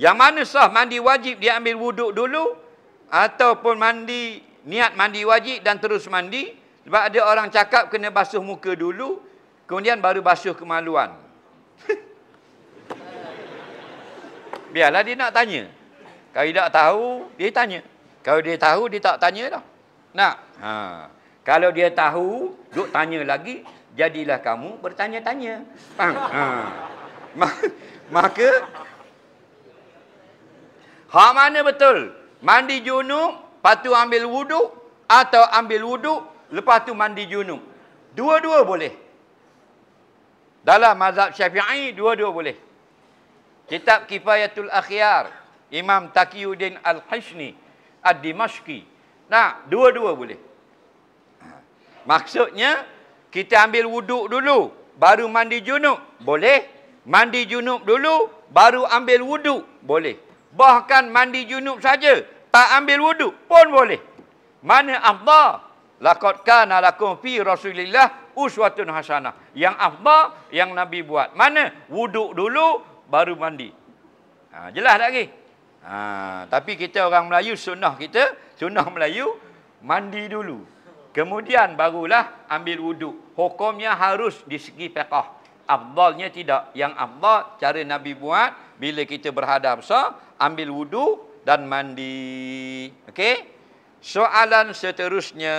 Yang mana sah mandi wajib dia ambil wuduk dulu ataupun mandi niat mandi wajib dan terus mandi sebab ada orang cakap kena basuh muka dulu kemudian baru basuh kemaluan. Biarlah dia nak tanya. Kalau dia tak tahu, dia tanya. Kalau dia tahu, dia tak tanya dah. Nak? Ha. Kalau dia tahu, duk tanya lagi, jadilah kamu bertanya-tanya. Faham? Ha. Maka, Hak mana betul? Mandi junub, lepas tu ambil wuduk atau ambil wuduk, lepas tu mandi junub. Dua-dua boleh. Dalam mazhab syafi'i, dua-dua boleh. Kitab Kifayatul Akhyar, Imam Taqiyuddin Al-Hishni, Ad-Dimashqi. Nah, dua-dua boleh. Ha. Maksudnya, kita ambil wuduk dulu, baru mandi junub. Boleh. Mandi junub dulu, baru ambil wuduk. Boleh. Bahkan mandi junub saja tak ambil wuduk pun boleh. Mana afdal? Laqad kana lakum fi Rasulillah uswatun hasanah. Yang afdal yang Nabi buat. Mana? Wuduk dulu baru mandi. Ha, jelas tak lagi? Ha, tapi kita orang Melayu sunnah kita, sunnah Melayu mandi dulu. Kemudian barulah ambil wuduk. Hukumnya harus di segi fiqah. Afdalnya tidak. Yang afdal cara Nabi buat bila kita berhadap so, ambil wudu dan mandi. Okey? Soalan seterusnya.